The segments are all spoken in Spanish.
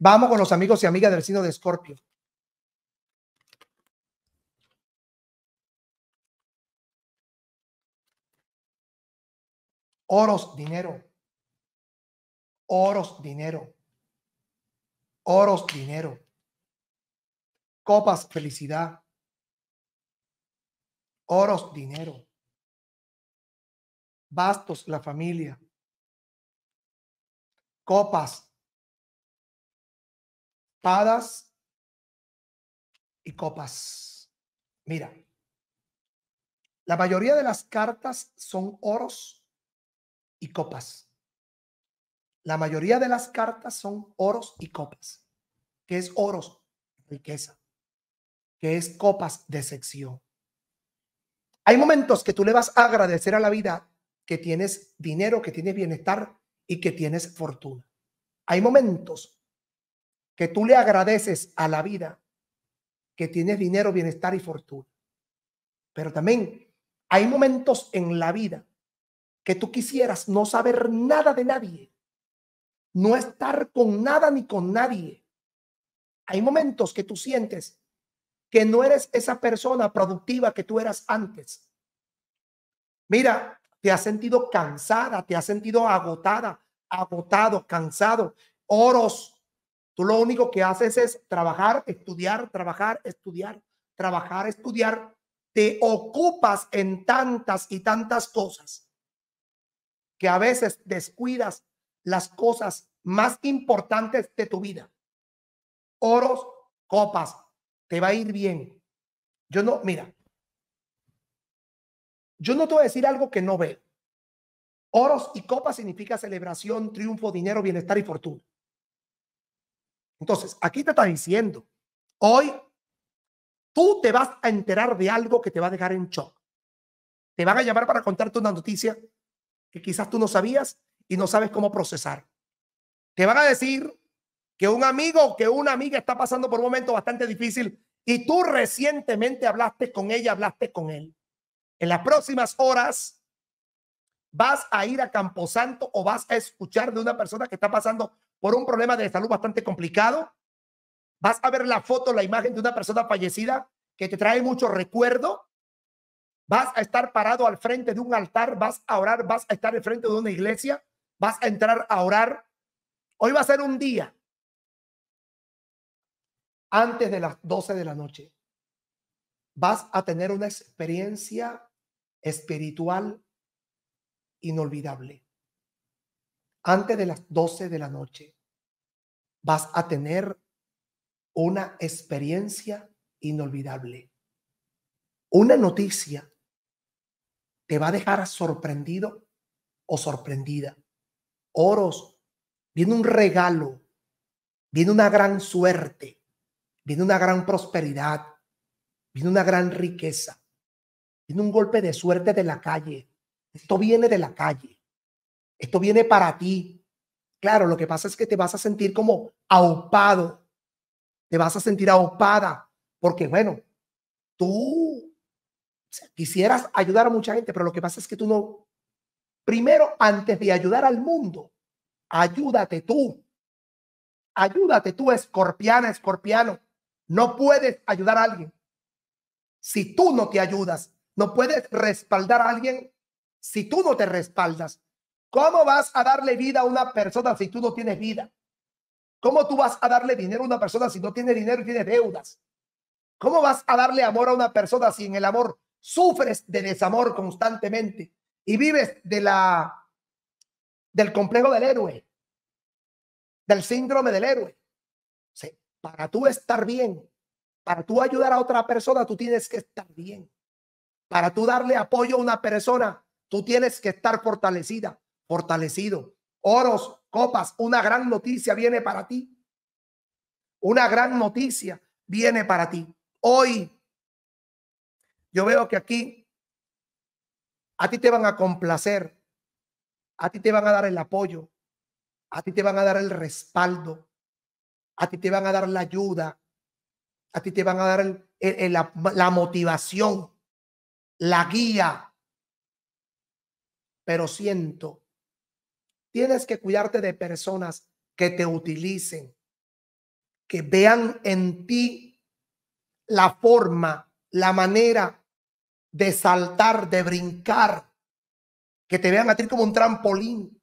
Vamos con los amigos y amigas del signo de Escorpio. Oros, dinero. Oros, dinero. Oros, dinero. Copas, felicidad. Oros, dinero. Bastos, la familia. Copas, espadas y copas. Mira, la mayoría de las cartas son oros y copas. La mayoría de las cartas son oros y copas. ¿Qué es oros? Riqueza. ¿Qué es copas? Decepción. Hay momentos que tú le vas a agradecer a la vida que tienes dinero, que tienes bienestar y que tienes fortuna. Hay momentos que tú le agradeces a la vida que tienes dinero, bienestar y fortuna. Pero también hay momentos en la vida que tú quisieras no saber nada de nadie, no estar con nada ni con nadie. Hay momentos que tú sientes que no eres esa persona productiva que tú eras antes. Mira, te has sentido cansada, te has sentido agotada, agotado, cansado, oros Tú lo único que haces es trabajar, estudiar, trabajar, estudiar, trabajar, estudiar. Te ocupas en tantas y tantas cosas que a veces descuidas las cosas más importantes de tu vida. Oros, copas, te va a ir bien. Yo no, mira, yo no te voy a decir algo que no veo. Oros y copas significa celebración, triunfo, dinero, bienestar y fortuna. Entonces, aquí te está diciendo, hoy tú te vas a enterar de algo que te va a dejar en shock. Te van a llamar para contarte una noticia que quizás tú no sabías y no sabes cómo procesar. Te van a decir que un amigo que una amiga está pasando por un momento bastante difícil y tú recientemente hablaste con ella, hablaste con él. En las próximas horas vas a ir a Camposanto o vas a escuchar de una persona que está pasando por un problema de salud bastante complicado. Vas a ver la foto, la imagen de una persona fallecida que te trae mucho recuerdo. Vas a estar parado al frente de un altar, vas a orar, vas a estar al frente de una iglesia, vas a entrar a orar. Hoy va a ser un día antes de las 12 de la noche. Vas a tener una experiencia espiritual inolvidable antes de las 12 de la noche, vas a tener una experiencia inolvidable. Una noticia te va a dejar sorprendido o sorprendida. Oros, viene un regalo, viene una gran suerte, viene una gran prosperidad, viene una gran riqueza, viene un golpe de suerte de la calle. Esto viene de la calle. Esto viene para ti. Claro, lo que pasa es que te vas a sentir como aupado. Te vas a sentir ahupada Porque, bueno, tú quisieras ayudar a mucha gente, pero lo que pasa es que tú no. Primero, antes de ayudar al mundo, ayúdate tú. Ayúdate tú, escorpiana, escorpiano. No puedes ayudar a alguien si tú no te ayudas. No puedes respaldar a alguien si tú no te respaldas. ¿Cómo vas a darle vida a una persona si tú no tienes vida? ¿Cómo tú vas a darle dinero a una persona si no tiene dinero y tiene deudas? ¿Cómo vas a darle amor a una persona si en el amor sufres de desamor constantemente y vives de la del complejo del héroe, del síndrome del héroe? para tú estar bien, para tú ayudar a otra persona, tú tienes que estar bien. Para tú darle apoyo a una persona, tú tienes que estar fortalecida fortalecido. Oros, copas, una gran noticia viene para ti. Una gran noticia viene para ti. Hoy yo veo que aquí a ti te van a complacer, a ti te van a dar el apoyo, a ti te van a dar el respaldo, a ti te van a dar la ayuda, a ti te van a dar la motivación, la guía. Pero siento Tienes que cuidarte de personas que te utilicen, que vean en ti la forma, la manera de saltar, de brincar, que te vean a ti como un trampolín,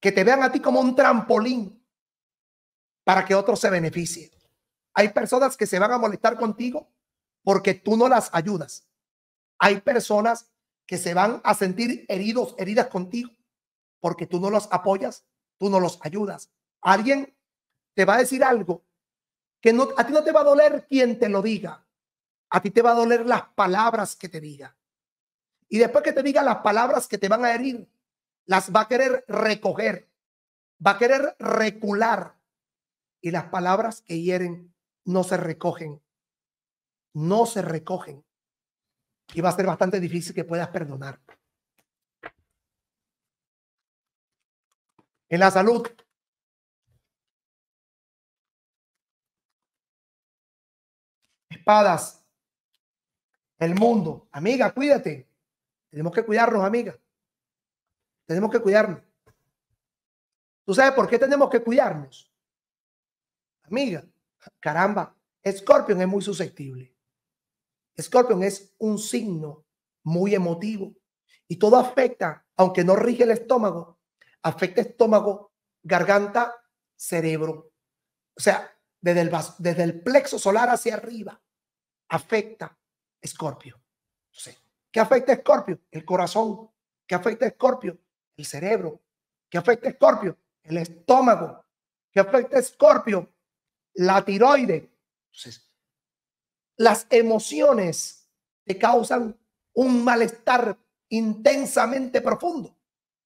que te vean a ti como un trampolín para que otros se beneficien. Hay personas que se van a molestar contigo porque tú no las ayudas. Hay personas que se van a sentir heridos, heridas contigo porque tú no los apoyas, tú no los ayudas. Alguien te va a decir algo que no, a ti no te va a doler quien te lo diga, a ti te va a doler las palabras que te diga. Y después que te diga las palabras que te van a herir, las va a querer recoger, va a querer recular. Y las palabras que hieren no se recogen, no se recogen. Y va a ser bastante difícil que puedas perdonar. en la salud. Espadas, el mundo. Amiga, cuídate. Tenemos que cuidarnos, amiga. Tenemos que cuidarnos. ¿Tú sabes por qué tenemos que cuidarnos? Amiga, caramba, Scorpion es muy susceptible. Scorpion es un signo muy emotivo y todo afecta, aunque no rige el estómago, afecta estómago, garganta, cerebro. O sea, desde el, desde el plexo solar hacia arriba afecta Escorpio. ¿Qué afecta Escorpio? El corazón. ¿Qué afecta Escorpio? El cerebro. ¿Qué afecta Escorpio? El estómago. ¿Qué afecta Escorpio? La tiroide. Entonces, las emociones te causan un malestar intensamente profundo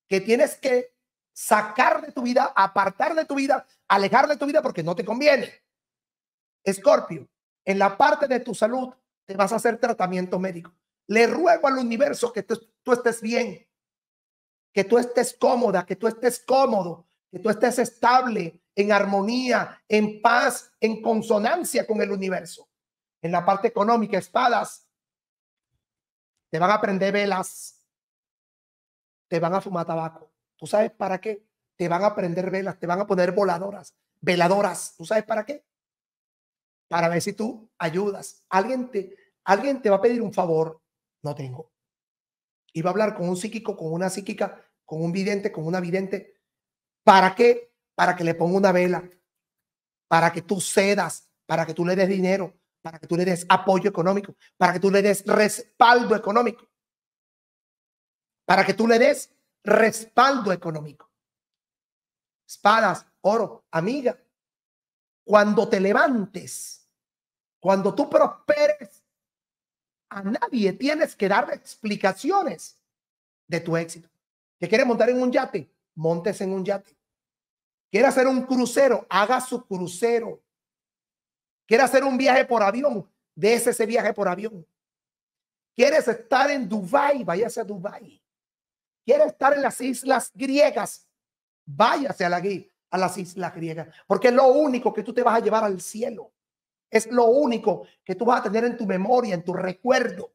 que tienes que sacar de tu vida, apartar de tu vida, alejar de tu vida porque no te conviene. Escorpio, en la parte de tu salud te vas a hacer tratamiento médico. Le ruego al universo que tú estés bien, que tú estés cómoda, que tú estés cómodo, que tú estés estable, en armonía, en paz, en consonancia con el universo. En la parte económica, espadas, te van a prender velas, te van a fumar tabaco ¿Tú sabes para qué? Te van a prender velas, te van a poner voladoras, veladoras. ¿Tú sabes para qué? Para ver si tú ayudas. Alguien te, alguien te va a pedir un favor. No tengo. Y va a hablar con un psíquico, con una psíquica, con un vidente, con una vidente. ¿Para qué? Para que le ponga una vela, para que tú cedas, para que tú le des dinero, para que tú le des apoyo económico, para que tú le des respaldo económico, para que tú le des respaldo económico. Espadas, oro, amiga. Cuando te levantes, cuando tú prosperes, a nadie tienes que dar explicaciones de tu éxito. ¿Que quieres montar en un yate? Montes en un yate. ¿Quiere hacer un crucero? Haga su crucero. ¿Quiere hacer un viaje por avión? de ese viaje por avión. ¿Quieres estar en Dubai? Váyase a Dubai quiere estar en las islas griegas, váyase a, la, a las islas griegas, porque es lo único que tú te vas a llevar al cielo. Es lo único que tú vas a tener en tu memoria, en tu recuerdo.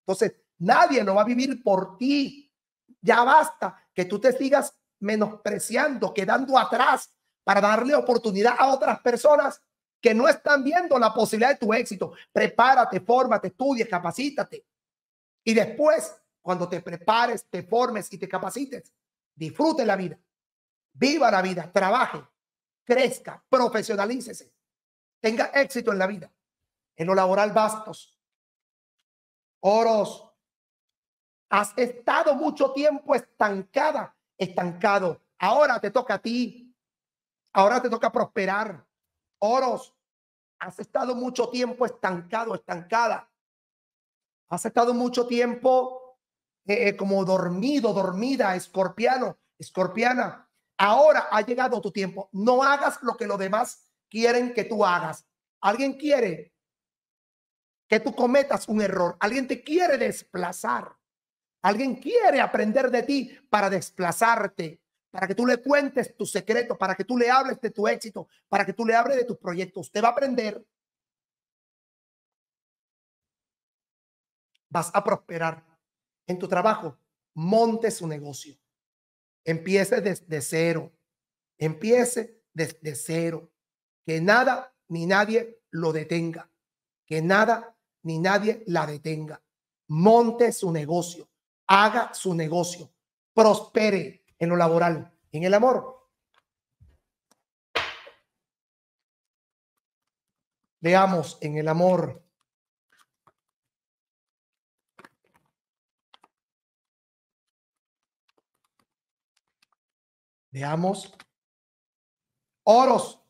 Entonces, nadie lo va a vivir por ti. Ya basta que tú te sigas menospreciando, quedando atrás para darle oportunidad a otras personas que no están viendo la posibilidad de tu éxito. Prepárate, fórmate, estudia, capacítate. Y después cuando te prepares, te formes y te capacites, disfrute la vida, viva la vida, trabaje, crezca, profesionalícese, tenga éxito en la vida. En lo laboral, bastos. Oros, has estado mucho tiempo estancada, estancado. Ahora te toca a ti. Ahora te toca prosperar. Oros, has estado mucho tiempo estancado, estancada. Has estado mucho tiempo eh, eh, como dormido, dormida, escorpiano, escorpiana. Ahora ha llegado tu tiempo. No hagas lo que los demás quieren que tú hagas. Alguien quiere que tú cometas un error. Alguien te quiere desplazar. Alguien quiere aprender de ti para desplazarte, para que tú le cuentes tu secreto, para que tú le hables de tu éxito, para que tú le hables de tus proyectos. Te va a aprender. Vas a prosperar en tu trabajo, monte su negocio. Empiece desde cero. Empiece desde cero. Que nada ni nadie lo detenga. Que nada ni nadie la detenga. Monte su negocio. Haga su negocio. Prospere en lo laboral, en el amor. Veamos en el amor. Veamos. Oros,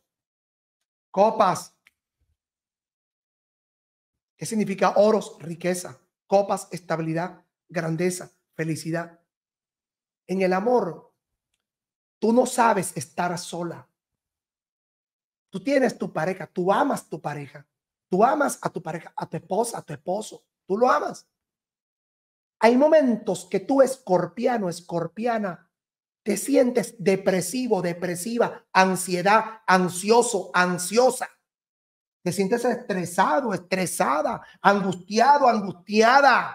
copas. ¿Qué significa oros? Riqueza. Copas, estabilidad, grandeza, felicidad. En el amor, tú no sabes estar sola. Tú tienes tu pareja, tú amas tu pareja, tú amas a tu pareja, a tu esposa, a tu esposo, tú lo amas. Hay momentos que tú, escorpiano, escorpiana, te sientes depresivo, depresiva, ansiedad, ansioso, ansiosa. Te sientes estresado, estresada, angustiado, angustiada.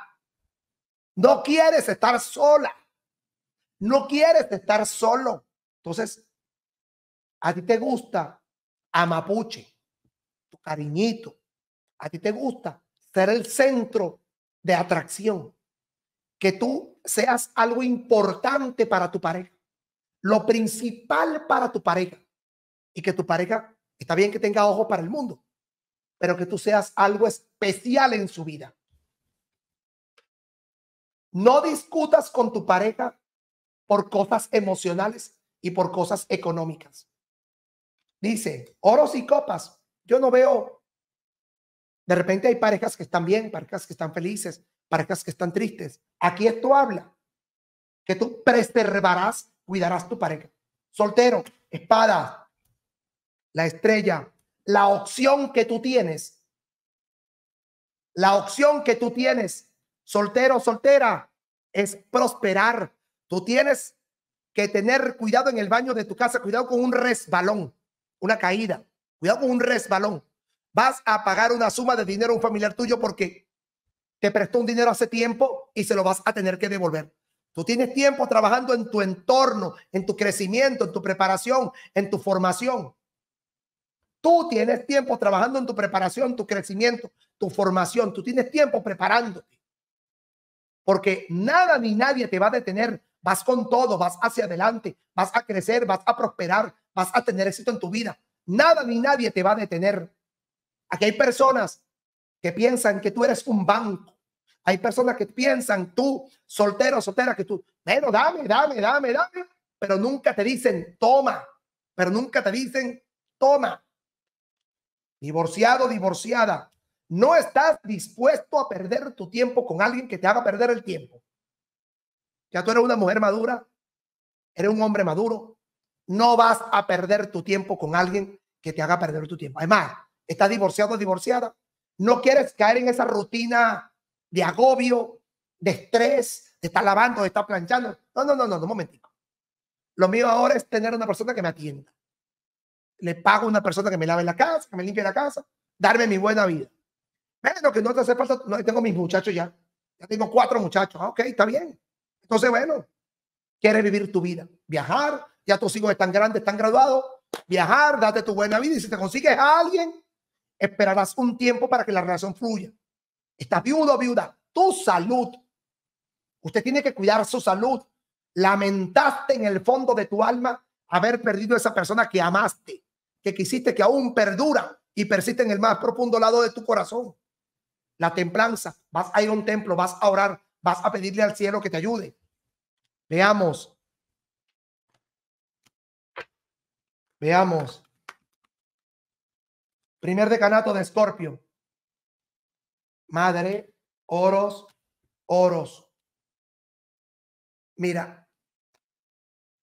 No quieres estar sola. No quieres estar solo. Entonces, a ti te gusta Mapuche, tu cariñito. A ti te gusta ser el centro de atracción. Que tú seas algo importante para tu pareja lo principal para tu pareja y que tu pareja, está bien que tenga ojo para el mundo, pero que tú seas algo especial en su vida. No discutas con tu pareja por cosas emocionales y por cosas económicas. Dice, oros y copas. Yo no veo, de repente hay parejas que están bien, parejas que están felices, parejas que están tristes. Aquí esto habla, que tú preservarás cuidarás tu pareja. Soltero, espada, la estrella, la opción que tú tienes. La opción que tú tienes, soltero, soltera, es prosperar. Tú tienes que tener cuidado en el baño de tu casa, cuidado con un resbalón, una caída, cuidado con un resbalón. Vas a pagar una suma de dinero a un familiar tuyo porque te prestó un dinero hace tiempo y se lo vas a tener que devolver. Tú tienes tiempo trabajando en tu entorno, en tu crecimiento, en tu preparación, en tu formación. Tú tienes tiempo trabajando en tu preparación, tu crecimiento, tu formación. Tú tienes tiempo preparándote. Porque nada ni nadie te va a detener. Vas con todo, vas hacia adelante, vas a crecer, vas a prosperar, vas a tener éxito en tu vida. Nada ni nadie te va a detener. Aquí hay personas que piensan que tú eres un banco hay personas que piensan, tú, soltero, soltera, que tú, pero dame, dame, dame, dame, pero nunca te dicen, toma, pero nunca te dicen, toma. Divorciado, divorciada, no estás dispuesto a perder tu tiempo con alguien que te haga perder el tiempo. Ya tú eres una mujer madura, eres un hombre maduro, no vas a perder tu tiempo con alguien que te haga perder tu tiempo. Además, estás divorciado, divorciada, no quieres caer en esa rutina de agobio, de estrés, de estar lavando, de estar planchando. No, no, no, no, un momentico. Lo mío ahora es tener una persona que me atienda. Le pago a una persona que me lave la casa, que me limpie la casa, darme mi buena vida. Bueno, que no te hace falta, no, tengo mis muchachos ya. Ya tengo cuatro muchachos. Ah, ok, está bien. Entonces, bueno, quieres vivir tu vida, viajar, ya tus hijos están grandes, están graduados, viajar, date tu buena vida y si te consigues a alguien, esperarás un tiempo para que la relación fluya estás viudo, viuda, tu salud. Usted tiene que cuidar su salud. Lamentaste en el fondo de tu alma haber perdido a esa persona que amaste, que quisiste, que aún perdura y persiste en el más profundo lado de tu corazón. La templanza, vas a ir a un templo, vas a orar, vas a pedirle al cielo que te ayude. Veamos. Veamos. Primer decanato de Escorpio madre, oros, oros. Mira,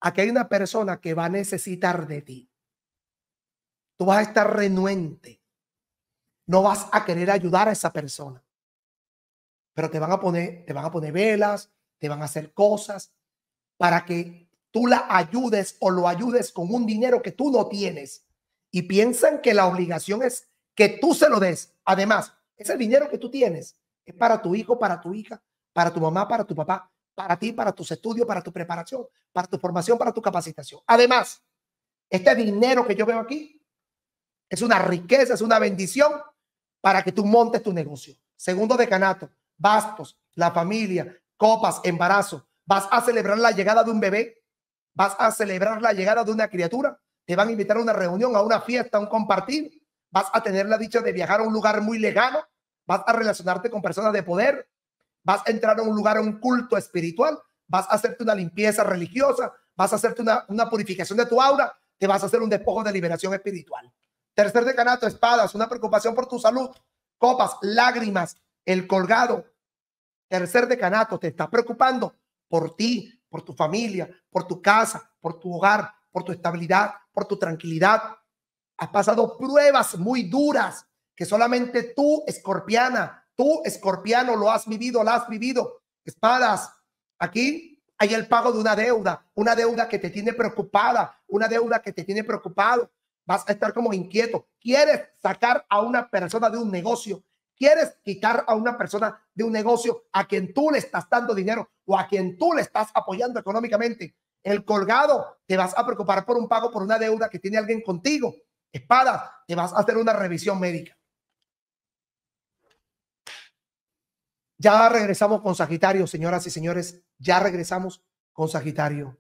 aquí hay una persona que va a necesitar de ti. Tú vas a estar renuente. No vas a querer ayudar a esa persona. Pero te van a poner, te van a poner velas, te van a hacer cosas para que tú la ayudes o lo ayudes con un dinero que tú no tienes. Y piensan que la obligación es que tú se lo des. Además, es el dinero que tú tienes es para tu hijo, para tu hija, para tu mamá, para tu papá, para ti, para tus estudios, para tu preparación, para tu formación, para tu capacitación. Además, este dinero que yo veo aquí es una riqueza, es una bendición para que tú montes tu negocio. Segundo decanato, bastos, la familia, copas, embarazo. Vas a celebrar la llegada de un bebé, vas a celebrar la llegada de una criatura, te van a invitar a una reunión, a una fiesta, a un compartir, vas a tener la dicha de viajar a un lugar muy lejano, vas a relacionarte con personas de poder, vas a entrar a un lugar, a un culto espiritual, vas a hacerte una limpieza religiosa, vas a hacerte una, purificación de tu aura, te vas a hacer un despojo de liberación espiritual. Tercer decanato, espadas, una preocupación por tu salud, copas, lágrimas, el colgado. Tercer decanato, te está preocupando por ti, por tu familia, por tu casa, por tu hogar, por tu estabilidad, por tu tranquilidad. Has pasado pruebas muy duras, que solamente tú, escorpiana, tú, escorpiano, lo has vivido, lo has vivido. Espadas, aquí hay el pago de una deuda, una deuda que te tiene preocupada, una deuda que te tiene preocupado. Vas a estar como inquieto. Quieres sacar a una persona de un negocio, quieres quitar a una persona de un negocio a quien tú le estás dando dinero o a quien tú le estás apoyando económicamente. El colgado, te vas a preocupar por un pago por una deuda que tiene alguien contigo. Espadas, te vas a hacer una revisión médica. Ya regresamos con Sagitario, señoras y señores. Ya regresamos con Sagitario.